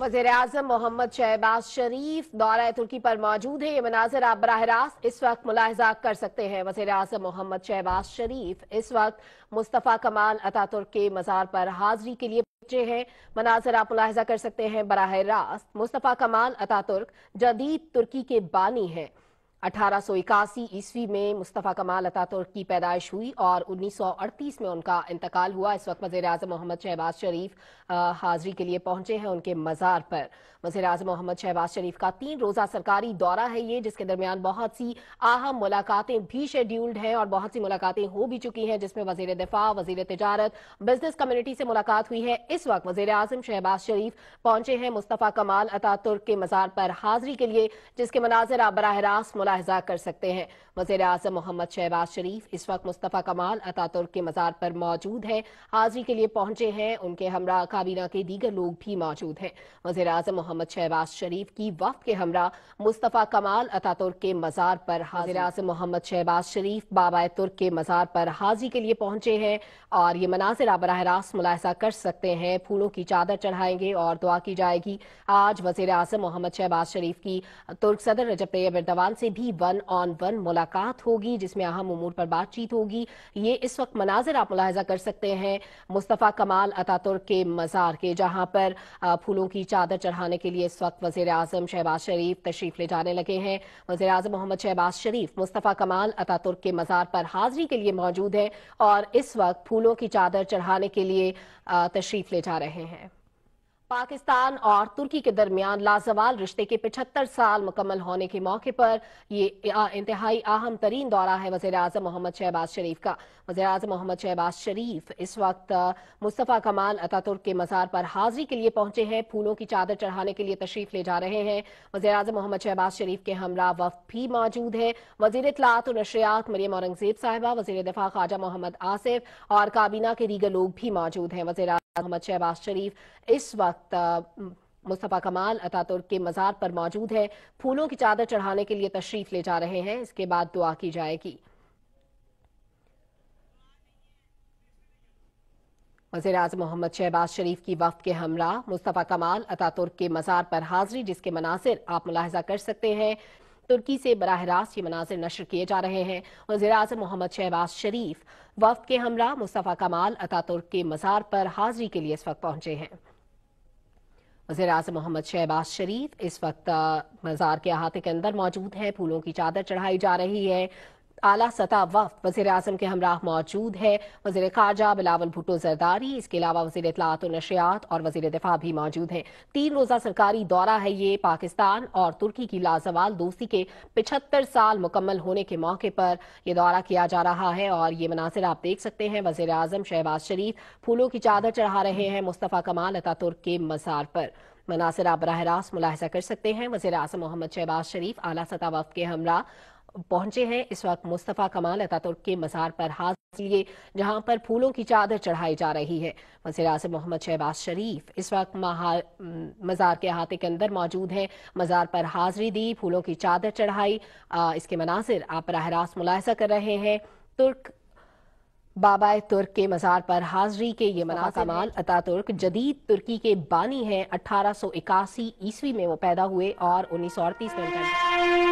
वजीर अजम मोहम्मद शहबाज शरीफ दौरा तुर्की पर मौजूद है ये मनाजर आप बरह रास्त इस वक्त मुलाहजा कर सकते हैं वजीर अजम मोहम्मद शहबाज शरीफ इस वक्त मुस्तफ़ा कमाल अता तुर्क के मज़ार पर हाजिरी के लिए पहुंचे हैं मनाजर आप मुलाहजा कर सकते हैं बरह रास्त मुस्तफ़ा कमाल अता तुर्क जदीद तुर्की के बानी है अठारह ईस्वी में मुस्तफ़ा कमाल अतातुर्क की पैदाइश हुई और 1938 में उनका इंतकाल हुआ इस वक्त वजे अजम मोहम्मद शहबाज शरीफ हाजिरी के लिए पहुंचे हैं उनके मज़ार पर वजे अजम मोहम्मद शहबाज शरीफ का तीन रोज़ा सरकारी दौरा है ये जिसके दरमियान बहुत सी अहम मुलाकातें भी शेड्यूल्ड हैं और बहुत सी मुलाकातें हो भी चुकी हैं जिसमें वजीर दिफा वजीर तजारत बिजनेस कम्यूनिटी से मुलाकात हुई है इस वक्त वजीर अजम शहबाज शरीफ पहुंचे हैं मुस्तफ़ा कमाल अतातुर्क के मज़ार पर हाजिरी के लिए जिसके मनाजिर आप बरह रास्त मुलाहजा कर सकते हैं वजीर अजम मोहम्मद शहबाज शरीफ इस वक्त मुस्तफ़ा कमाल अतातुर्क के मज़ार पर मौजूद हैं हाजिरी के लिए पहुंचे हैं उनके हमरा काबीना के दीगर लोग भी मौजूद हैं वजीर अजम मोहम्मद शहबाज शरीफ की वफ के हमरा मुस्तफ़ा कमाल अतातुर्क के मज़ार पर हाजिर अजम मोहम्मद शहबाज शरीफ बाबा तुर्क के मज़ार पर हाजिरी के लिए पहुंचे हैं और ये मनाजिर आप बरह रास्त मुलाहजा कर सकते हैं फूलों की चादर चढ़ाएंगे और दुआ की जाएगी आज वजीर अजम मोहम्मद शहबाज शरीफ की तुर्क सदर रजब तैयब अरदवाल से भी वन ऑन वन मुलाकात होगी जिसमें अहम उमूर पर बातचीत होगी ये इस वक्त मनाजिर आप मुलाहजा कर सकते हैं मुस्तफ़ा कमाल अतातुर्क के मज़ार के जहाँ पर फूलों की चादर चढ़ाने के लिए इस वक्त वजीर अजम शहबाज शरीफ तशरीफ ले जाने लगे हैं वजीर अजम मोहम्मद शहबाज शरीफ मुस्तफ़ा कमाल अतातुर्क के मज़ार पर हाजिरी के लिए मौजूद है और इस वक्त फूलों की चादर चढ़ाने के लिए तशरीफ ले जा रहे हैं पाकिस्तान और तुर्की के दरमियान लाजवाल रिश्ते के 75 साल मुकम्मल होने के मौके पर ये इंतहाई अहम तरीन दौरा है वजे अजम मोहम्मद शहबाज शरीफ का वजे अजम मोहम्मद शहबाज शरीफ इस वक्त मुस्तफ़ा कमाल अतातुर्क के मज़ार पर हाजिरी के लिए पहुंचे हैं फूलों की चादर चढ़ाने के लिए तशरीफ ले जा रहे हैं वजे अजम मोहम्मद शहबाज शरीफ के हमरा वफ भी मौजूद है वजीर इतलात और नशरियात मरियम औरंगजेब साहिबा वजी दफा ख्वाजा मोहम्मद आसिफ और काबीना के दीगर लोग भी मौजूद हैं वजे मोहम्मद शहबाज शरीफ इस वक्त मुस्तफ़ा कमाल अतातुर्क के मज़ार पर मौजूद है फूलों की चादर चढ़ाने के लिए तशरीफ ले जा रहे हैं इसके बाद दुआ की जाएगी वजीर अजम मोहम्मद शहबाज शरीफ की वफ के हमरा मुस्तफ़ा कमाल अतातुर्क के मज़ार पर हाजिरी जिसके मनासिर आप मुलाहजा कर सकते हैं तुर्की से बरह रास्त ये मनाजिर नशर किए जा रहे हैं वजी अजम मोहम्मद शहबाज शरीफ वफ के हमरा मुस्तफ़ा कमाल अतातुर्क के मज़ार पर हाजिरी के लिए इस वक्त पहुंचे हैं वजीर अजम मोहम्मद शहबाज शरीफ इस वक्त मज़ार के अहाते के अंदर मौजूद हैं फूलों की चादर चढ़ाई जा रही है आला सतह वफ वजीर अजम के हमरा मौजूद है वजीर खारजा बिलावल भुट्टो जरदारी इसके अलावा वजीर इतलात और नशियात और वजीर दिफा भी मौजूद हैं तीन रोज़ा सरकारी दौरा है ये पाकिस्तान और तुर्की की लाजवाल दोस्ती के पिछहत्तर साल मुकम्मल होने के मौके पर यह दौरा किया जा रहा है और ये मनासर आप देख सकते हैं वजीर अजम शहबाज शरीफ फूलों की चादर चढ़ा रहे हैं मुस्तफ़ा कमाल तुर्क के मज़ार पर मनासर आप बरह रास्त मुलाहजा कर सकते हैं वजीर अजम मोहम्मद शहबाज शरीफ आला सतह वफ के हमरा पहुंचे हैं इस वक्त मुस्तफ़ा कमाल अतातुर्क के मजार पर हाजिर लिए जहां पर फूलों की चादर चढ़ाई जा रही है वजीर अजम मोहम्मद शहबाज शरीफ इस वक्त मजार के अहाते के अंदर मौजूद है मजार पर हाजिरी दी फूलों की चादर चढ़ाई इसके मनाजिर आप बरह रास्त मुलाहजा कर रहे हैं तुर्क बाबा तुर्क के मजार पर हाजरी के ये मना कमाल अतातुर्क जदीद तुर्की के बानी हैं इक्यासी ईस्वी में वो पैदा हुए और उन्नीस सौ अड़तीस में